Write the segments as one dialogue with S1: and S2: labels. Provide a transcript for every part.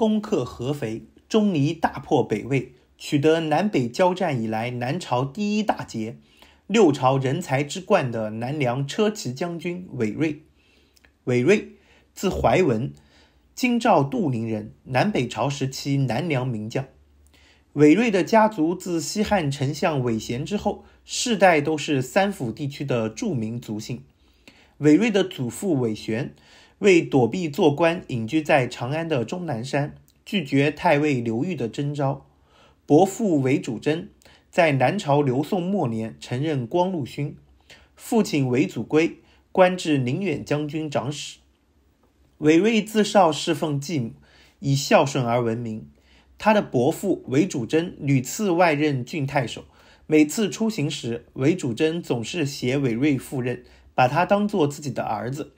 S1: 攻克合肥，钟离大破北魏，取得南北交战以来南朝第一大捷。六朝人才之冠的南梁车骑将军韦睿，韦睿字怀文，京兆杜陵人，南北朝时期南梁名将。韦睿的家族自西汉丞相韦贤之后，世代都是三府地区的著名族姓。韦睿的祖父韦玄。为躲避做官，隐居在长安的终南山，拒绝太尉刘裕的征召。伯父韦主真在南朝刘宋末年曾任光禄勋，父亲韦祖归官至宁远将军长史。韦睿自少侍奉继母，以孝顺而闻名。他的伯父韦主真屡次外任郡太守，每次出行时，韦主真总是携韦睿赴任，把他当做自己的儿子。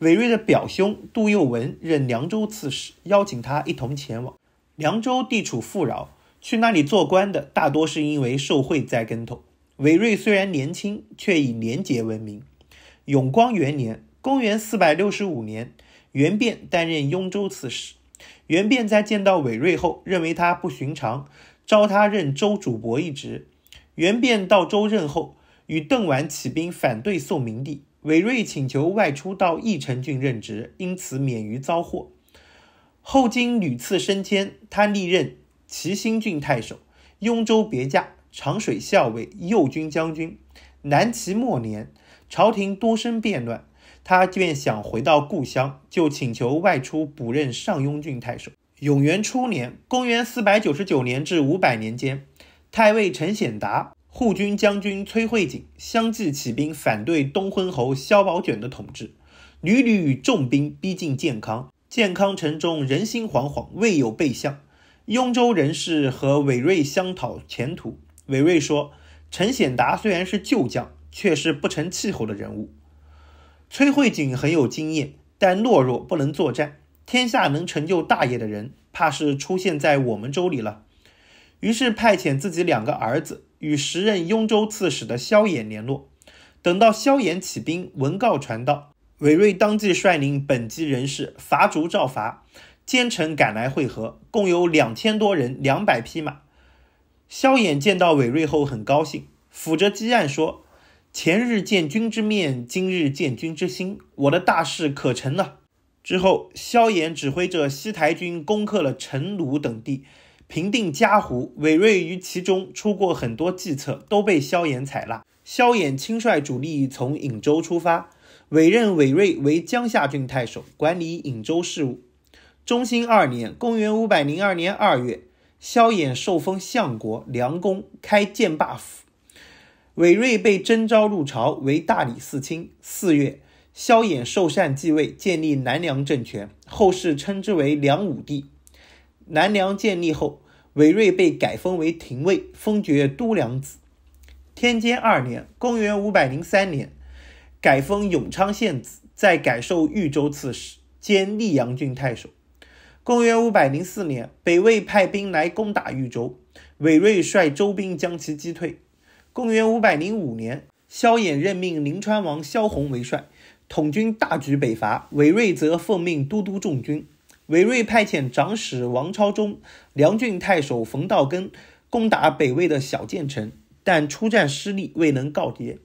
S1: 韦睿的表兄杜佑文任凉州刺史，邀请他一同前往。凉州地处富饶，去那里做官的大多是因为受贿栽跟头。韦睿虽然年轻，却以廉洁闻名。永光元年（公元465年），袁变担任雍州刺史。袁变在见到韦睿后，认为他不寻常，召他任州主簿一职。袁变到州任后，与邓琬起兵反对宋明帝。韦睿请求外出到义成郡任职，因此免于遭祸。后经屡次升迁，他历任齐兴郡太守、雍州别驾、长水校尉、右军将军。南齐末年，朝廷多生变乱，他便想回到故乡，就请求外出补任上庸郡太守。永元初年（公元四百九十九年至五百年间），太尉陈显达。护军将军崔慧景相继起兵反对东昏侯萧宝卷的统治，屡屡与重兵逼近建康，建康城中人心惶惶，未有备相。雍州人士和韦睿相讨前途，韦睿说：“陈显达虽然是旧将，却是不成气候的人物。崔慧景很有经验，但懦弱不能作战。天下能成就大业的人，怕是出现在我们州里了。”于是派遣自己两个儿子。与时任雍州刺史的萧衍联络，等到萧衍起兵，文告传到，韦睿当即率领本级人士伐竹造伐，兼程赶来会合，共有两千多人，两百匹马。萧衍见到韦睿后很高兴，抚着积案说：“前日见君之面，今日见君之心，我的大事可成了。”之后，萧衍指挥着西台军攻克了陈鲁等地。平定嘉湖，韦睿于其中出过很多计策，都被萧衍采纳。萧衍亲率主力从颍州出发，委任韦睿为江夏郡太守，管理颍州事务。中兴二年（公元502年）二月，萧衍受封相国、梁公、开建霸府，韦睿被征召入朝为大理寺卿。四月，萧衍受禅继位，建立南梁政权，后世称之为梁武帝。南梁建立后，韦睿被改封为廷尉，封爵都梁子。天监二年（公元503年），改封永昌县子，再改授豫州刺史兼溧阳郡太守。公元504年，北魏派兵来攻打豫州，韦睿率周兵将其击退。公元505年，萧衍任命临川王萧弘为帅，统军大举北伐，韦睿则奉命都督众军。韦睿派遣长史王超忠、梁郡太守冯道根攻打北魏的小建城，但出战失利，未能告捷。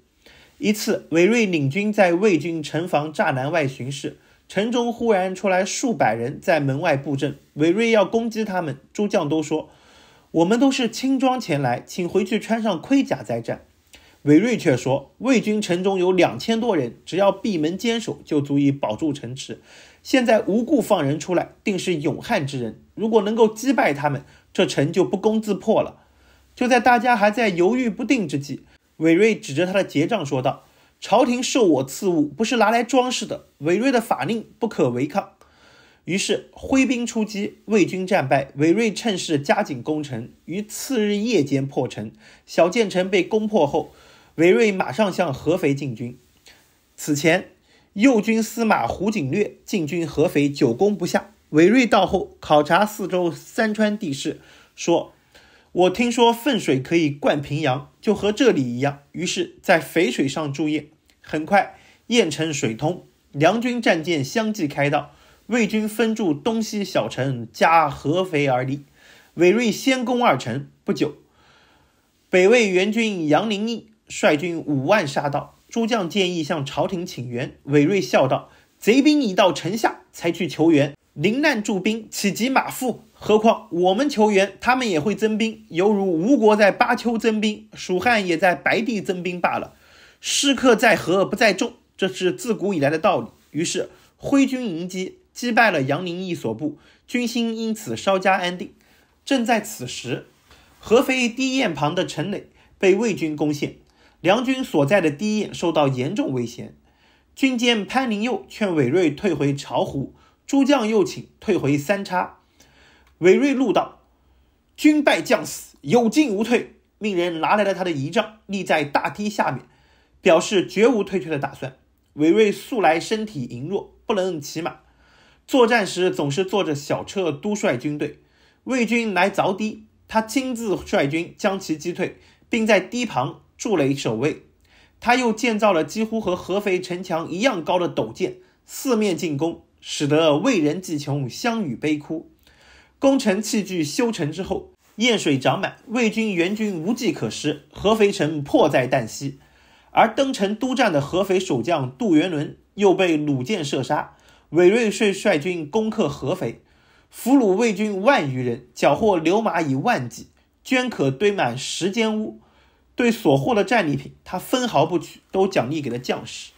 S1: 一次，韦睿领军在魏军城防栅栏外巡视，城中忽然出来数百人，在门外布阵。韦睿要攻击他们，诸将都说：“我们都是轻装前来，请回去穿上盔甲再战。”韦睿却说：“魏军城中有两千多人，只要闭门坚守，就足以保住城池。现在无故放人出来，定是勇悍之人。如果能够击败他们，这城就不攻自破了。”就在大家还在犹豫不定之际，韦睿指着他的结账说道：“朝廷授我赐物，不是拿来装饰的。韦睿的法令不可违抗。”于是挥兵出击，魏军战败。韦睿趁势加紧攻城，于次日夜间破城。小建城被攻破后。韦睿马上向合肥进军。此前，右军司马胡景略进军合肥，久攻不下。韦睿到后，考察四周山川地势，说：“我听说粪水可以灌平阳，就和这里一样。”于是，在肥水上驻业。很快，燕城水通，梁军战舰相继开到。魏军分驻东西小城，加合肥而立。韦睿先攻二城，不久，北魏援军杨林义。率军五万杀到，诸将建议向朝廷请援。韦睿笑道：“贼兵已到城下，才去求援，临难驻兵，岂及马腹？何况我们求援，他们也会增兵，犹如吴国在巴丘增兵，蜀汉也在白帝增兵罢了。失客在河，不在众，这是自古以来的道理。”于是挥军迎击，击败了杨林义所部，军心因此稍加安定。正在此时，合肥堤堰旁的陈垒被魏军攻陷。梁军所在的堤眼受到严重威胁，军监潘林佑劝韦睿退回巢湖，诸将又请退回三叉。韦睿怒道：“军败将死，有进无退。”命人拿来了他的仪仗，立在大堤下面，表示绝无退却的打算。韦睿素来身体羸弱，不能骑马，作战时总是坐着小车督率军队。魏军来凿堤，他亲自率军将其击退，并在堤旁。筑垒守卫，他又建造了几乎和合肥城墙一样高的陡堑，四面进攻，使得魏人既穷，项羽悲哭。攻城器具修成之后，堰水涨满，魏军援军无计可施，合肥城迫在旦夕。而登城督战的合肥守将杜元伦又被弩箭射杀，韦睿遂率军攻克合肥，俘虏魏军万余人，缴获牛马以万计，捐可堆满十间屋。对所获的战利品，他分毫不取，都奖励给了将士。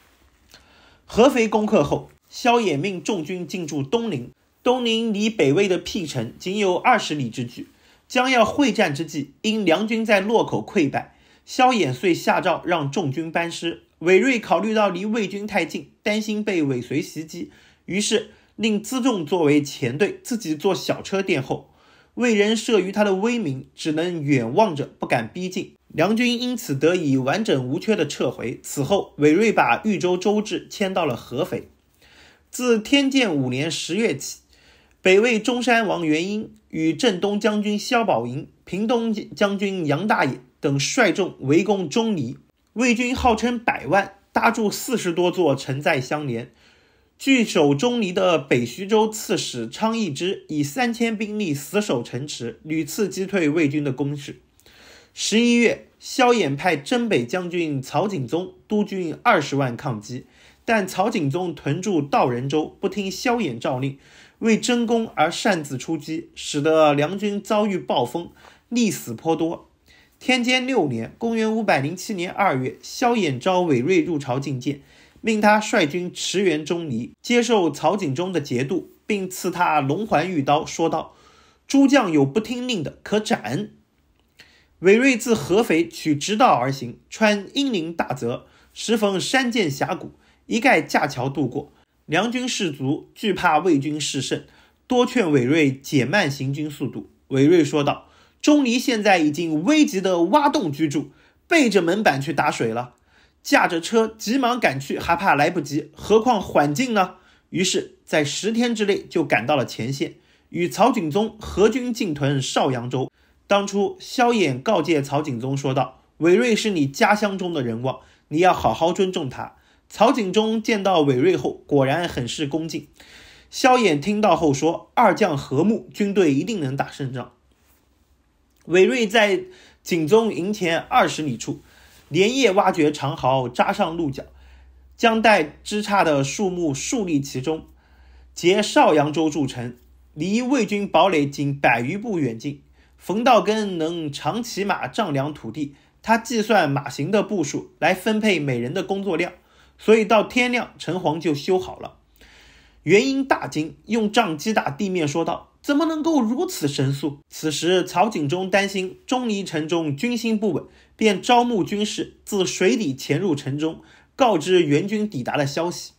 S1: 合肥攻克后，萧衍命众军进驻东陵。东陵离北魏的辟城仅有二十里之距。将要会战之际，因梁军在洛口溃败，萧衍遂下诏让众军班师。韦睿考虑到离魏军太近，担心被尾随袭击，于是令辎重作为前队，自己坐小车殿后。魏人慑于他的威名，只能远望着不敢逼近。梁军因此得以完整无缺地撤回。此后，韦睿把豫州州治迁到了合肥。自天监五年十月起，北魏中山王元英与镇东将军萧宝寅、平东将军杨大爷等率众围攻钟离。魏军号称百万，搭筑四十多座城寨相连。据守钟离的北徐州刺史昌义之以三千兵力死守城池，屡次击退魏军的攻势。十一月，萧衍派征北将军曹景宗督军二十万抗击，但曹景宗屯驻道仁州，不听萧衍诏令，为争功而擅自出击，使得梁军遭遇暴风，溺死颇多。天监六年（公元五百零七年），二月，萧衍召韦睿入朝觐见，命他率军驰援钟离，接受曹景宗的节度，并赐他龙环玉刀，说道：“诸将有不听令的，可斩。”韦睿自合肥取直道而行，穿阴陵大泽，时逢山涧峡谷，一概架桥渡过。梁军士卒惧怕魏军势盛，多劝韦睿减慢行军速度。韦睿说道：“钟离现在已经危急的挖洞居住，背着门板去打水了，驾着车急忙赶去，还怕来不及，何况缓进呢？”于是，在十天之内就赶到了前线，与曹景宗合军进屯邵阳州。当初萧衍告诫曹景宗说道：“韦睿是你家乡中的人望，你要好好尊重他。”曹景宗见到韦睿后，果然很是恭敬。萧衍听到后说：“二将和睦，军队一定能打胜仗。”韦睿在景宗营前二十里处，连夜挖掘长壕，扎上鹿角，将带枝杈的树木竖立其中，结少阳州筑城，离魏军堡垒仅百余步远近。冯道根能长骑马丈量土地，他计算马行的步数来分配每人的工作量，所以到天亮城隍就修好了。元英大惊，用杖击打地面，说道：“怎么能够如此神速？”此时曹景忠担心钟离城中军心不稳，便招募军士自水底潜入城中，告知援军抵达的消息。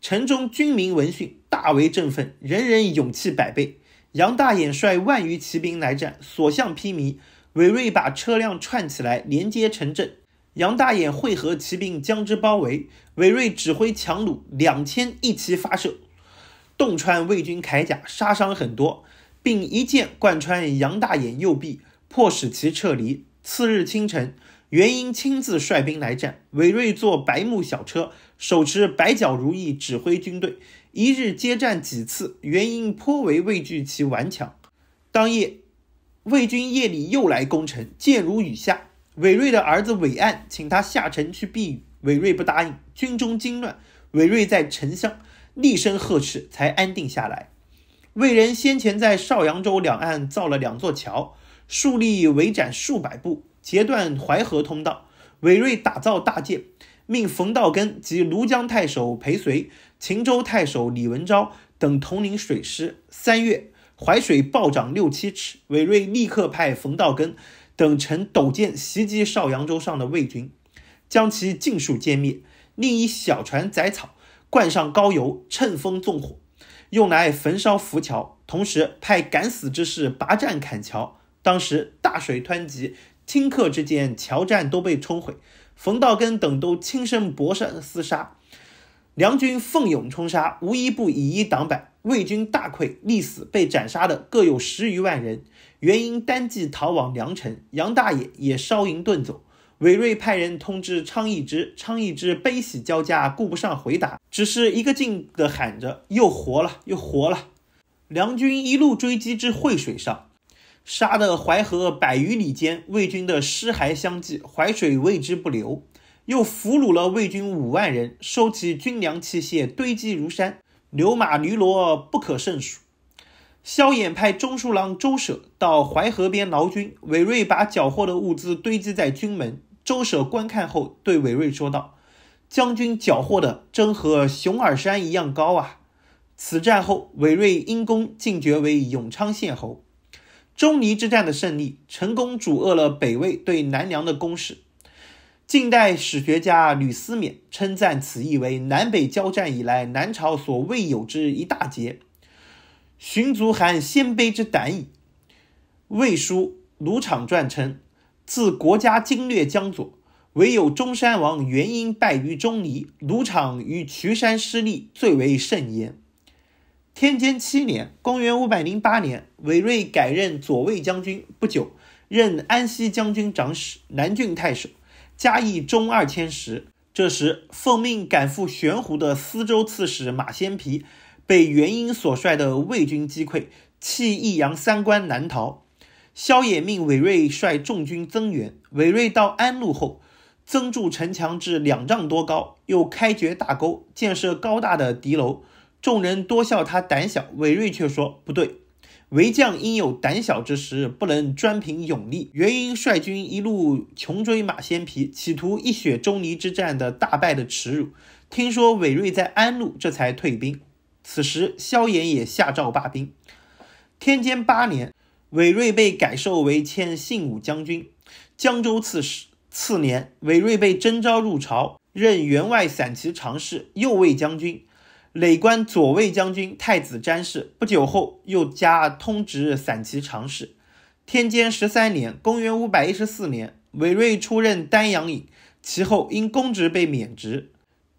S1: 城中军民闻讯大为振奋，人人勇气百倍。杨大眼率万余骑兵来战，所向披靡。韦睿把车辆串起来，连接城镇。杨大眼汇合骑兵，将之包围。韦睿指挥强弩两千一齐发射，洞穿魏军铠甲，杀伤很多，并一箭贯穿杨大眼右臂，迫使其撤离。次日清晨，元英亲自率兵来战。韦睿坐白木小车，手持白角如意，指挥军队。一日接战几次，原因颇为畏惧其顽强。当夜，魏军夜里又来攻城，箭如雨下。韦睿的儿子韦岸请他下城去避雨，韦睿不答应。军中惊乱，韦睿在城乡厉声呵斥，才安定下来。魏人先前在邵阳州两岸造了两座桥，树立围斩数百步，截断淮河通道。韦睿打造大舰，命冯道根及庐江太守裴随。秦州太守李文昭等统领水师。三月，淮水暴涨六七尺，韦睿立刻派冯道根等乘斗舰袭击邵阳州上的魏军，将其尽数歼灭。另一小船载草，灌上高油，趁风纵火，用来焚烧浮桥。同时派敢死之士拔战砍桥。当时大水湍急，顷刻之间，桥栈都被冲毁。冯道根等都亲身搏杀厮杀。梁军奋勇冲杀，无一不以一挡百，魏军大溃，力死被斩杀的各有十余万人。袁英单骑逃往梁城，杨大爷也烧营遁走。韦睿派人通知昌邑之，昌邑之悲喜交加，顾不上回答，只是一个劲地喊着：“又活了，又活了！”梁军一路追击至惠水上，杀的淮河百余里间，魏军的尸骸相继，淮水为之不流。又俘虏了魏军五万人，收集军粮器械，堆积如山，牛马驴骡不可胜数。萧衍派中书郎周舍到淮河边劳军，韦睿把缴获的物资堆积在军门。周舍观看后，对韦睿说道：“将军缴获的真和熊耳山一样高啊！”此战后，韦睿因功进爵为永昌县侯。钟离之战的胜利，成功阻遏了北魏对南梁的攻势。近代史学家吕思勉称赞此役为南北交战以来南朝所未有之一大捷，寻足含鲜卑之胆矣。《魏书·卢场传》称：“自国家经略江左，唯有中山王元婴败于钟离，卢场于渠山失利，最为甚焉。”天监七年（公元508年），韦睿改任左卫将军，不久任安西将军长史、南郡太守。加益中二千石。这时奉命赶赴玄湖的司州刺史马先皮，被元婴所率的魏军击溃，弃义阳三关南逃。萧野命韦睿率众军增援。韦睿到安陆后，增筑城墙至两丈多高，又开掘大沟，建设高大的敌楼。众人多笑他胆小，韦睿却说：“不对。”为将应有胆小之时，不能专凭勇力。元因率军一路穷追马先皮，企图一雪中泥之战的大败的耻辱。听说韦睿在安陆，这才退兵。此时萧衍也下诏罢兵。天监八年，韦睿被改授为前信武将军、江州刺史。次年，韦睿被征召入朝，任员外散骑常侍、右卫将军。累官左卫将军、太子詹事，不久后又加通直散骑常侍。天监十三年（公元五百一十四年），韦睿出任丹阳尹，其后因公职被免职。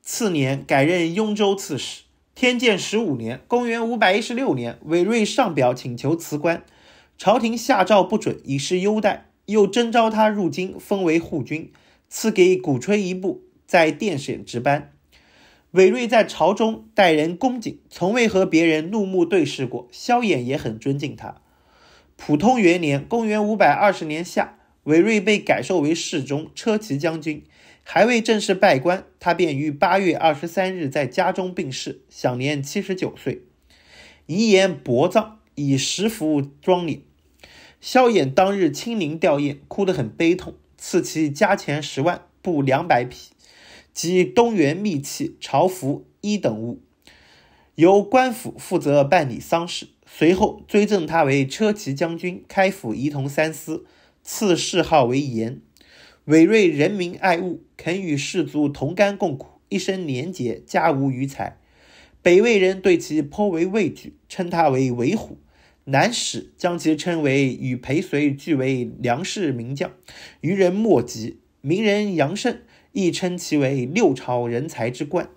S1: 次年改任雍州刺史。天监十五年（公元五百一十六年），韦睿上表请求辞官，朝廷下诏不准，以示优待，又征召他入京，封为护军，赐给鼓吹一部，在殿审值班。韦睿在朝中待人恭谨，从未和别人怒目对视过。萧衍也很尊敬他。普通元年（公元五百二十年夏），韦睿被改授为侍中、车骑将军，还未正式拜官，他便于八月二十三日在家中病逝，享年七十九岁。遗言薄葬，以石服装殓。萧衍当日亲临吊唁，哭得很悲痛，赐其家钱十万，布两百匹。及东园秘器、朝服一等物，由官府负责办理丧事。随后追赠他为车骑将军、开府仪同三司，赐谥号为严。伟睿人民爱物，肯与士卒同甘共苦，一生廉洁，家无余财。北魏人对其颇为畏惧，称他为韦虎。南史将其称为与裴随俱为梁氏名将，余人莫及。名人杨慎。亦称其为六朝人才之冠。